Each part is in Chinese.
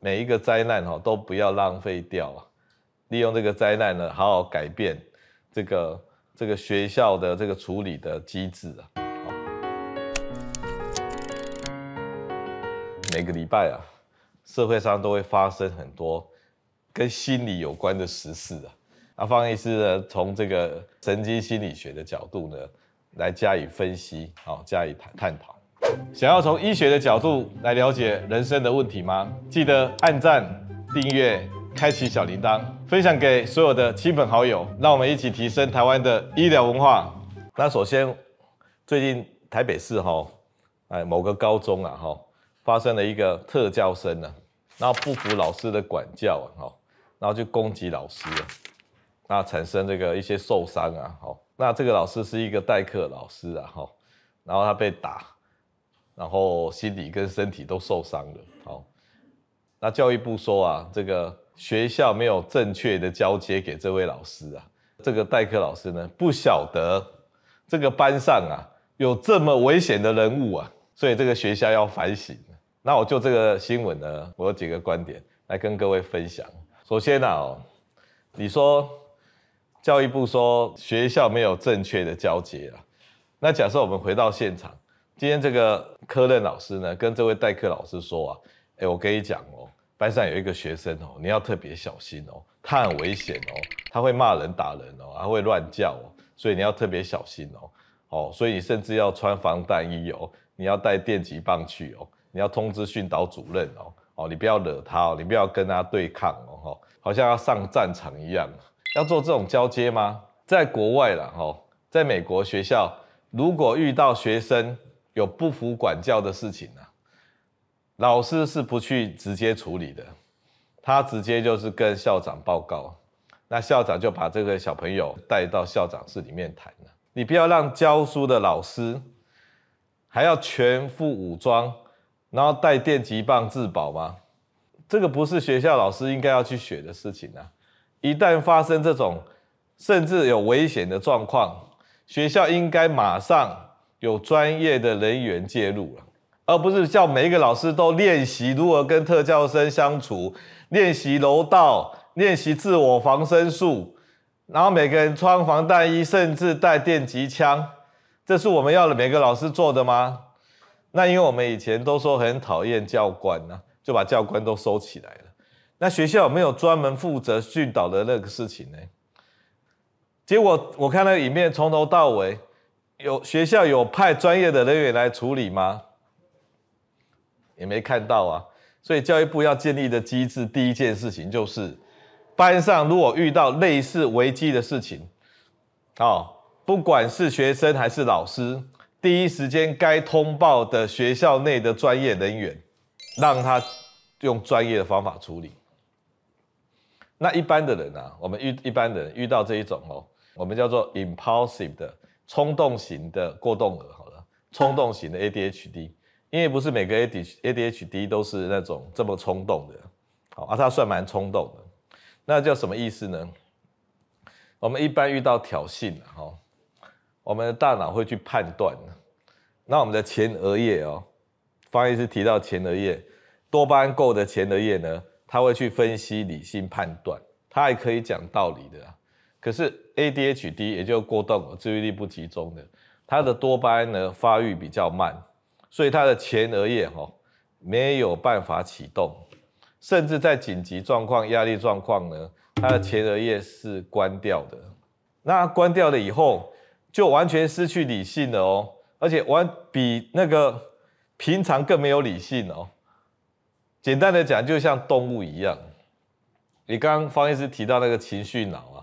每一个灾难哈，都不要浪费掉，啊，利用这个灾难呢，好好改变这个这个学校的这个处理的机制啊。每个礼拜啊，社会上都会发生很多跟心理有关的实事啊，啊，方医师呢，从这个神经心理学的角度呢，来加以分析，好，加以探探讨。想要从医学的角度来了解人生的问题吗？记得按赞、订阅、开启小铃铛，分享给所有的亲朋好友，让我们一起提升台湾的医疗文化。那首先，最近台北市哈，哎，某个高中啊哈，发生了一个特教生呢，然后不服老师的管教啊哈，然后就攻击老师，那产生这个一些受伤啊，吼。那这个老师是一个代课老师啊哈，然后他被打。然后心理跟身体都受伤了。好，那教育部说啊，这个学校没有正确的交接给这位老师啊，这个代课老师呢不晓得这个班上啊有这么危险的人物啊，所以这个学校要反省。那我就这个新闻呢，我有几个观点来跟各位分享。首先呢，你说教育部说学校没有正确的交接啊，那假设我们回到现场。今天这个科任老师呢，跟这位代课老师说啊，哎，我跟你讲哦，班上有一个学生哦，你要特别小心哦，他很危险哦，他会骂人打人哦，还会乱叫哦，所以你要特别小心哦，哦，所以你甚至要穿防弹衣哦，你要带电击棒去哦，你要通知训导主任哦，哦，你不要惹他哦，你不要跟他对抗哦，好像要上战场一样，要做这种交接吗？在国外了哦，在美国学校，如果遇到学生。有不服管教的事情呢，老师是不去直接处理的，他直接就是跟校长报告，那校长就把这个小朋友带到校长室里面谈了。你不要让教书的老师还要全副武装，然后带电击棒自保吗？这个不是学校老师应该要去学的事情啊！一旦发生这种甚至有危险的状况，学校应该马上。有专业的人员介入了，而不是叫每一个老师都练习如何跟特教生相处，练习柔道，练习自我防身术，然后每个人穿防弹衣，甚至带电击枪，这是我们要的每个老师做的吗？那因为我们以前都说很讨厌教官呢，就把教官都收起来了。那学校有没有专门负责训导的那个事情呢？结果我看那影片，从头到尾。有学校有派专业的人员来处理吗？也没看到啊。所以教育部要建立的机制，第一件事情就是，班上如果遇到类似危机的事情，哦，不管是学生还是老师，第一时间该通报的学校内的专业人员，让他用专业的方法处理。那一般的人呢？我们遇一般人遇到这一种哦，我们叫做 impulsive 的。冲动型的过动儿，好了，冲动型的 ADHD，因为不是每个 AD ADHD 都是那种这么冲动的，好，而他算蛮冲动的，那叫什么意思呢？我们一般遇到挑衅了哈，我们的大脑会去判断那我们的前额叶哦，方医师提到前额叶，多巴胺够的前额叶呢，他会去分析、理性判断，他还可以讲道理的，可是。A D H D 也就过动、注意力不集中的，他的多巴胺呢发育比较慢，所以他的前额叶哦没有办法启动，甚至在紧急状况、压力状况呢，他的前额叶是关掉的。那关掉了以后，就完全失去理性了哦，而且完比那个平常更没有理性哦。简单的讲，就像动物一样。你刚刚方医师提到那个情绪脑啊。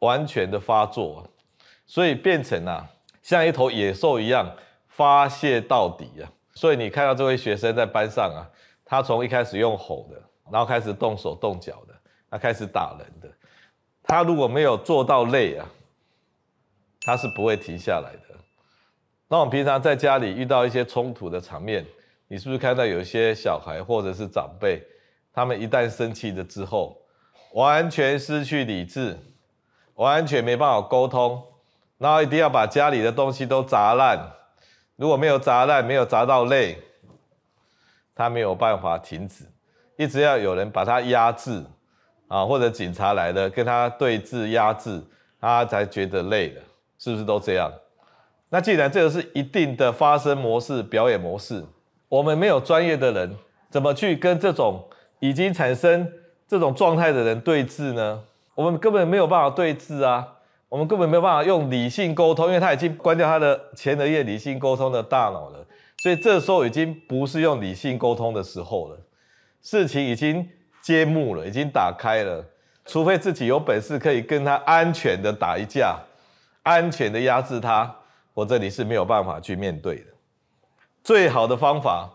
完全的发作，所以变成啊，像一头野兽一样发泄到底啊！所以你看到这位学生在班上啊，他从一开始用吼的，然后开始动手动脚的，他开始打人的。他如果没有做到累啊，他是不会停下来的。那我们平常在家里遇到一些冲突的场面，你是不是看到有一些小孩或者是长辈，他们一旦生气了之后，完全失去理智。完全没办法沟通，然后一定要把家里的东西都砸烂，如果没有砸烂，没有砸到累，他没有办法停止，一直要有人把他压制，啊，或者警察来了跟他对峙压制，他才觉得累了，是不是都这样？那既然这个是一定的发生模式、表演模式，我们没有专业的人，怎么去跟这种已经产生这种状态的人对峙呢？我们根本没有办法对峙啊！我们根本没有办法用理性沟通，因为他已经关掉他的前额叶理性沟通的大脑了，所以这时候已经不是用理性沟通的时候了。事情已经揭幕了，已经打开了，除非自己有本事可以跟他安全的打一架，安全的压制他，我这里是没有办法去面对的。最好的方法，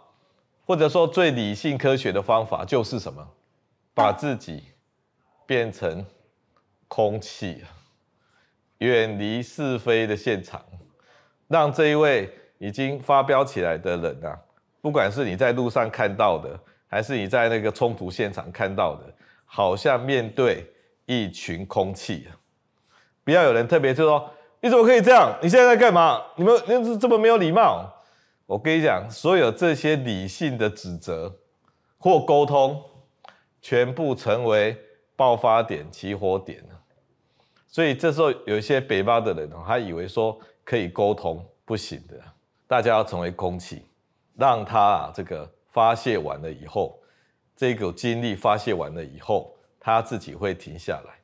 或者说最理性科学的方法，就是什么？把自己变成。空气，远离是非的现场，让这一位已经发飙起来的人啊，不管是你在路上看到的，还是你在那个冲突现场看到的，好像面对一群空气不要有人特别就说你怎么可以这样？你现在在干嘛？你们你这么没有礼貌！我跟你讲，所有这些理性的指责或沟通，全部成为爆发点、起火点。所以这时候有一些北方的人他以为说可以沟通不行的，大家要成为空气，让他啊这个发泄完了以后，这股精力发泄完了以后，他自己会停下来。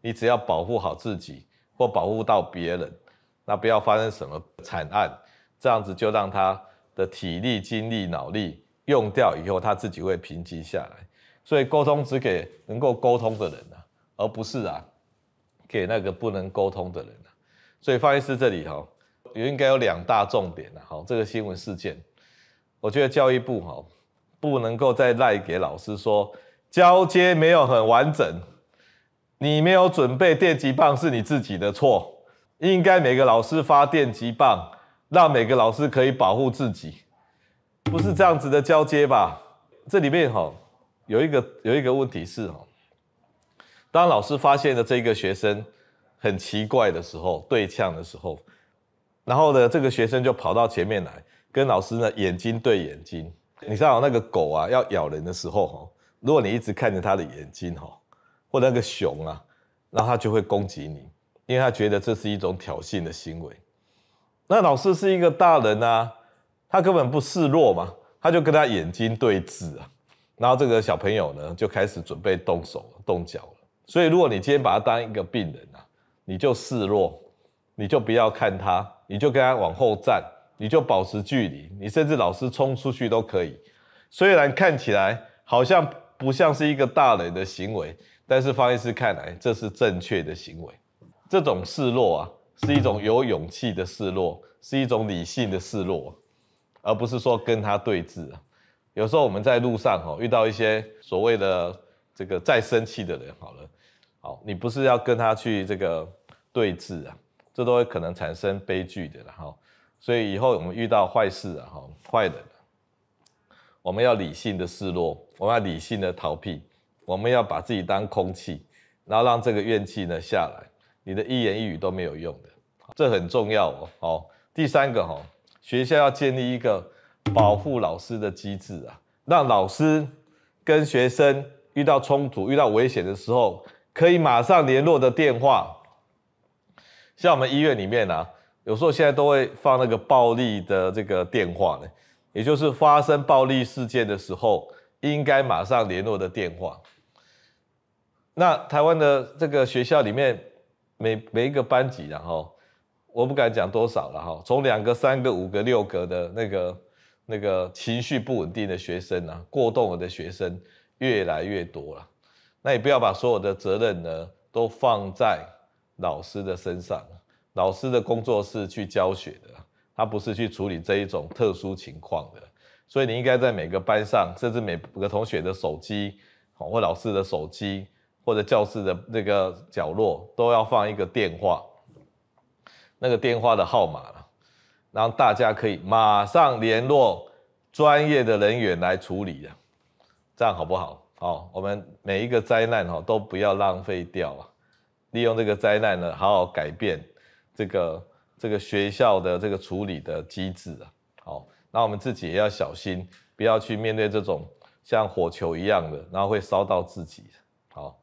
你只要保护好自己或保护到别人，那不要发生什么惨案，这样子就让他的体力、精力、脑力用掉以后，他自己会平静下来。所以沟通只给能够沟通的人啊，而不是啊。给那个不能沟通的人所以方医师这里哈，有应该有两大重点呐。好，这个新闻事件，我觉得教育部哈，不能够再赖给老师说交接没有很完整，你没有准备电击棒是你自己的错，应该每个老师发电击棒，让每个老师可以保护自己，不是这样子的交接吧？这里面哈，有一个有一个问题是哈。当老师发现了这个学生很奇怪的时候，对呛的时候，然后呢，这个学生就跑到前面来，跟老师呢眼睛对眼睛。你知道那个狗啊要咬人的时候，哈，如果你一直看着他的眼睛，哈，或那个熊啊，那他就会攻击你，因为他觉得这是一种挑衅的行为。那老师是一个大人啊，他根本不示弱嘛，他就跟他眼睛对峙啊，然后这个小朋友呢就开始准备动手动脚。所以，如果你今天把他当一个病人啊，你就示弱，你就不要看他，你就跟他往后站，你就保持距离，你甚至老师冲出去都可以。虽然看起来好像不像是一个大人的行为，但是方医师看来这是正确的行为。这种示弱啊，是一种有勇气的示弱，是一种理性的示弱，而不是说跟他对峙啊。有时候我们在路上哦，遇到一些所谓的这个再生气的人，好了。好，你不是要跟他去这个对峙啊，这都会可能产生悲剧的。了哈。所以以后我们遇到坏事啊，哈，坏的，我们要理性的示弱，我们要理性的逃避，我们要把自己当空气，然后让这个怨气呢下来。你的一言一语都没有用的，这很重要哦。好，第三个哈，学校要建立一个保护老师的机制啊，让老师跟学生遇到冲突、遇到危险的时候。可以马上联络的电话，像我们医院里面啊，有时候现在都会放那个暴力的这个电话呢，也就是发生暴力事件的时候，应该马上联络的电话。那台湾的这个学校里面，每每一个班级然后，我不敢讲多少了哈，从两个、三个、五个、六个的那个那个情绪不稳定的学生啊，过动了的学生越来越多了。那也不要把所有的责任呢都放在老师的身上，老师的工作是去教学的，他不是去处理这一种特殊情况的。所以你应该在每个班上，甚至每个同学的手机，或老师的手机，或者教室的那个角落，都要放一个电话，那个电话的号码然后大家可以马上联络专业的人员来处理的，这样好不好？好，我们每一个灾难哈都不要浪费掉，啊，利用这个灾难呢，好好改变这个这个学校的这个处理的机制啊。好，那我们自己也要小心，不要去面对这种像火球一样的，然后会烧到自己。好，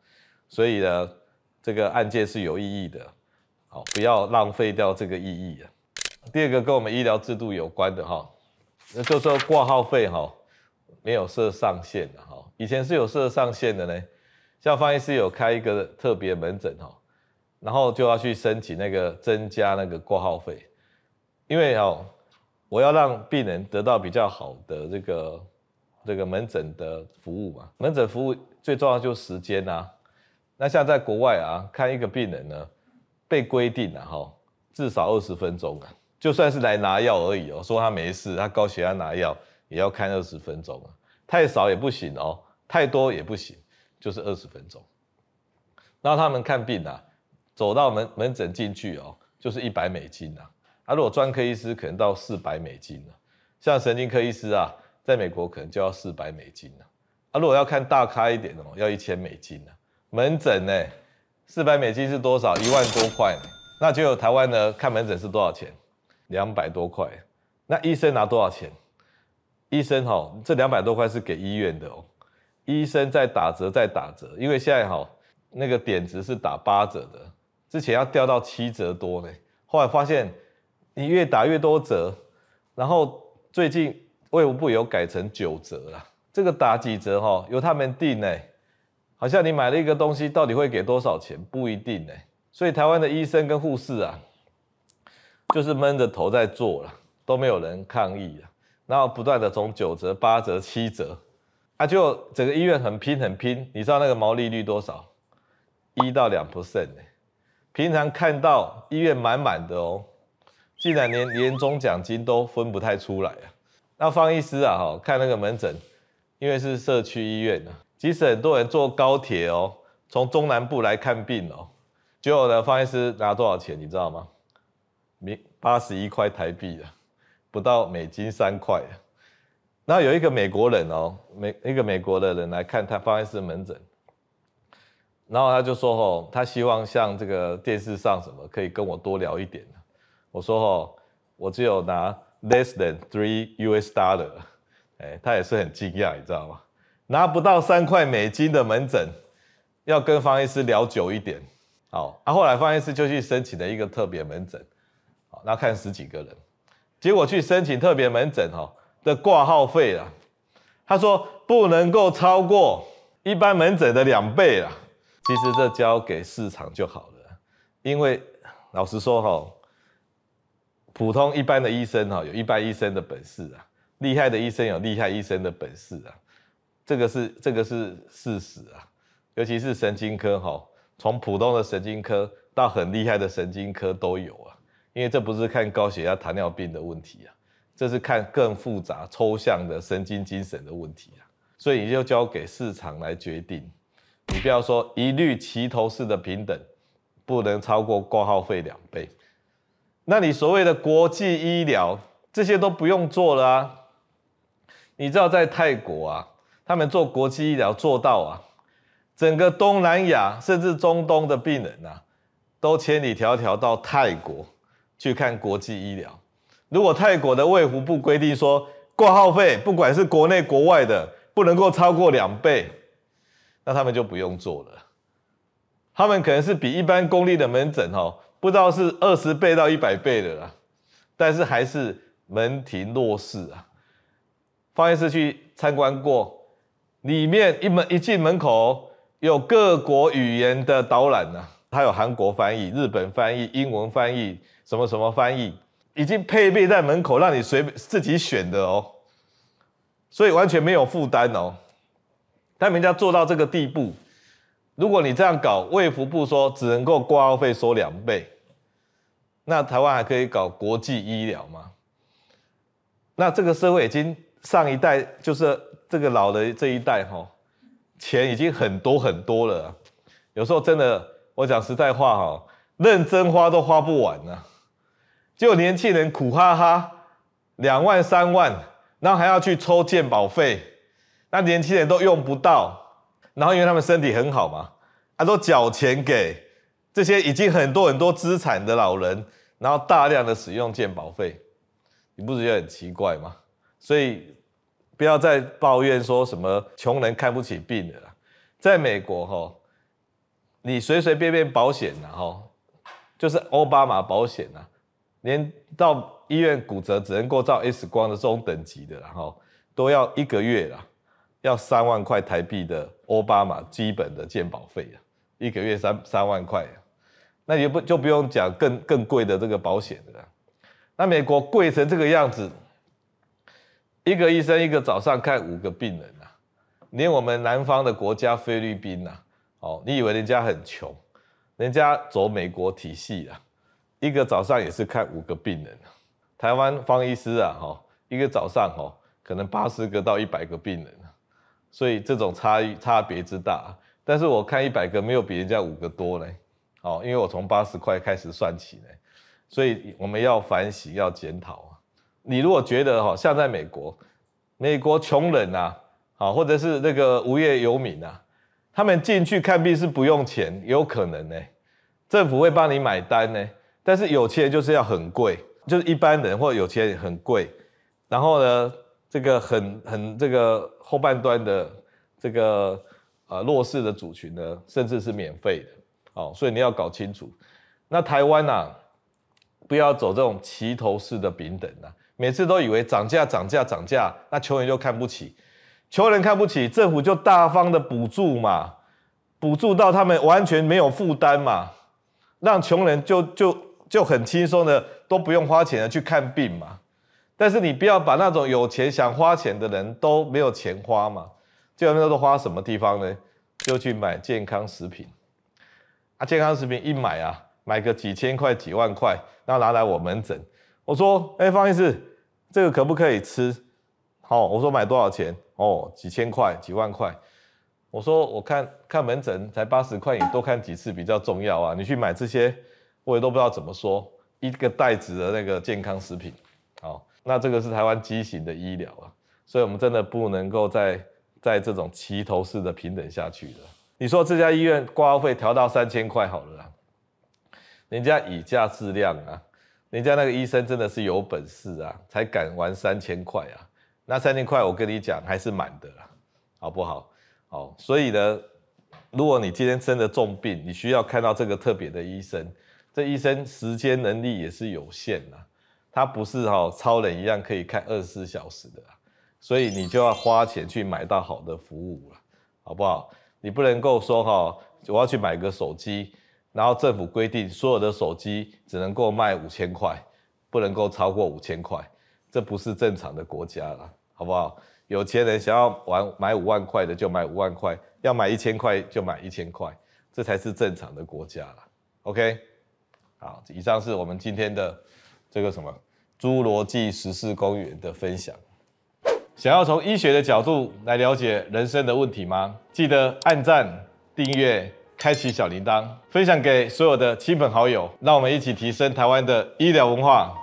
所以呢，这个案件是有意义的，好，不要浪费掉这个意义啊。第二个跟我们医疗制度有关的哈，那就说挂号费哈没有设上限的哈。以前是有设上限的呢，像方医师有开一个特别门诊哈，然后就要去申请那个增加那个挂号费，因为哦，我要让病人得到比较好的这个这个门诊的服务嘛。门诊服务最重要就是时间啊，那像在国外啊，看一个病人呢，被规定了哈，至少二十分钟啊，就算是来拿药而已哦，说他没事，他高血压拿药也要看二十分钟啊，太少也不行哦。太多也不行，就是二十分钟。那他们看病啊，走到门门诊进去哦，就是一百美金呐。啊，如果专科医师可能到四百美金呢。像神经科医师啊，在美国可能就要四百美金了。啊，如果要看大咖一点的要一千美金呢。门诊呢，四百美金是多少？一万多块。那就有台湾呢，看门诊是多少钱？两百多块。那医生拿多少钱？医生哦，这两百多块是给医院的哦。医生在打折，在打折，因为现在哈那个点值是打八折的，之前要掉到七折多呢。后来发现你越打越多折，然后最近卫生部有改成九折了。这个打几折哈由他们定呢。好像你买了一个东西到底会给多少钱不一定呢。所以台湾的医生跟护士啊，就是闷着头在做了，都没有人抗议了，然后不断的从九折、八折、七折。他就整个医院很拼很拼，你知道那个毛利率多少？一到两 percent 平常看到医院满满的哦，竟然连年终奖金都分不太出来啊。那方医师啊，哈，看那个门诊，因为是社区医院啊，即使很多人坐高铁哦，从中南部来看病哦。结果呢，方医师拿多少钱？你知道吗？八十一块台币啊，不到美金三块。然后有一个美国人哦，美一个美国的人来看他方医师门诊，然后他就说：“吼，他希望像这个电视上什么，可以跟我多聊一点。”我说：“吼，我只有拿 less than three U S dollar。”哎，他也是很惊讶，你知道吗？拿不到三块美金的门诊，要跟方医师聊久一点。好，他后来方医师就去申请了一个特别门诊，好，那看十几个人，结果去申请特别门诊，哦。的挂号费啊，他说不能够超过一般门诊的两倍啊。其实这交给市场就好了，因为老实说哈，普通一般的医生哈，有一般医生的本事啊；厉害的医生有厉害医生的本事啊。这个是这个是事实啊，尤其是神经科哈，从普通的神经科到很厉害的神经科都有啊，因为这不是看高血压、糖尿病的问题啊。这是看更复杂抽象的神经精神的问题啊，所以你就交给市场来决定。你不要说一律齐头式的平等，不能超过挂号费两倍。那你所谓的国际医疗，这些都不用做了啊。你知道在泰国啊，他们做国际医疗做到啊，整个东南亚甚至中东的病人呐，都千里迢迢到泰国去看国际医疗。如果泰国的卫福部规定说挂号费不管是国内国外的不能够超过两倍，那他们就不用做了。他们可能是比一般公立的门诊哦，不知道是二十倍到一百倍的啦，但是还是门庭若市啊。方医师去参观过，里面一门一进门口有各国语言的导览呢，它有韩国翻译、日本翻译、英文翻译、什么什么翻译。已经配备在门口，让你随便自己选的哦，所以完全没有负担哦。但人家做到这个地步，如果你这样搞，卫福部说只能够挂号费收两倍，那台湾还可以搞国际医疗吗？那这个社会已经上一代，就是这个老的这一代哈，钱已经很多很多了。有时候真的，我讲实在话哈，认真花都花不完呢。就年轻人苦哈哈，两万三万，然后还要去抽健保费，那年轻人都用不到，然后因为他们身体很好嘛，还都缴钱给这些已经很多很多资产的老人，然后大量的使用健保费，你不觉得很奇怪吗？所以不要再抱怨说什么穷人看不起病了，在美国哈，你随随便便保险呢后就是奥巴马保险呢。连到医院骨折，只能够照 X 光的这种等级的，然后都要一个月了，要三万块台币的奥巴马基本的健保费啊，一个月三三万块啊，那也不就不用讲更更贵的这个保险的了。那美国贵成这个样子，一个医生一个早上看五个病人啊，连我们南方的国家菲律宾呐，哦，你以为人家很穷，人家走美国体系啊。一个早上也是看五个病人，台湾方医师啊，哈，一个早上哦，可能八十个到一百个病人，所以这种差异差别之大。但是我看一百个没有比人家五个多嘞，哦，因为我从八十块开始算起呢，所以我们要反省要检讨啊。你如果觉得哈，像在美国，美国穷人啊，好，或者是那个无业游民啊，他们进去看病是不用钱，有可能呢，政府会帮你买单呢。但是有钱就是要很贵，就是一般人或有钱很贵，然后呢，这个很很这个后半端的这个呃弱势的族群呢，甚至是免费的哦，所以你要搞清楚，那台湾呐，不要走这种齐头式的平等呐，每次都以为涨价涨价涨价，那穷人就看不起，穷人看不起，政府就大方的补助嘛，补助到他们完全没有负担嘛，让穷人就就。就很轻松的，都不用花钱的去看病嘛。但是你不要把那种有钱想花钱的人都没有钱花嘛，就他们都花什么地方呢？就去买健康食品啊。健康食品一买啊，买个几千块、几万块，然拿来我门诊。我说：哎，方医师，这个可不可以吃？好，我说买多少钱？哦，几千块、几万块。我说我看看门诊才八十块，你多看几次比较重要啊。你去买这些。我都不知道怎么说，一个袋子的那个健康食品，好，那这个是台湾畸形的医疗啊，所以我们真的不能够再在这种齐头式的平等下去了。你说这家医院挂号费调到三千块好了，人家以价质量啊，人家那个医生真的是有本事啊，才敢玩三千块啊。那三千块我跟你讲还是满的啦，好不好？好，所以呢，如果你今天生了重病，你需要看到这个特别的医生。这医生时间能力也是有限呐，他不是哈超人一样可以看二十四小时的，所以你就要花钱去买到好的服务了，好不好？你不能够说哈，我要去买个手机，然后政府规定所有的手机只能够卖五千块，不能够超过五千块，这不是正常的国家了，好不好？有钱人想要玩买五万块的就买五万块，要买一千块就买一千块，这才是正常的国家了，OK？好，以上是我们今天的这个什么《侏罗纪十四公园》的分享。想要从医学的角度来了解人生的问题吗？记得按赞、订阅、开启小铃铛，分享给所有的亲朋好友，让我们一起提升台湾的医疗文化。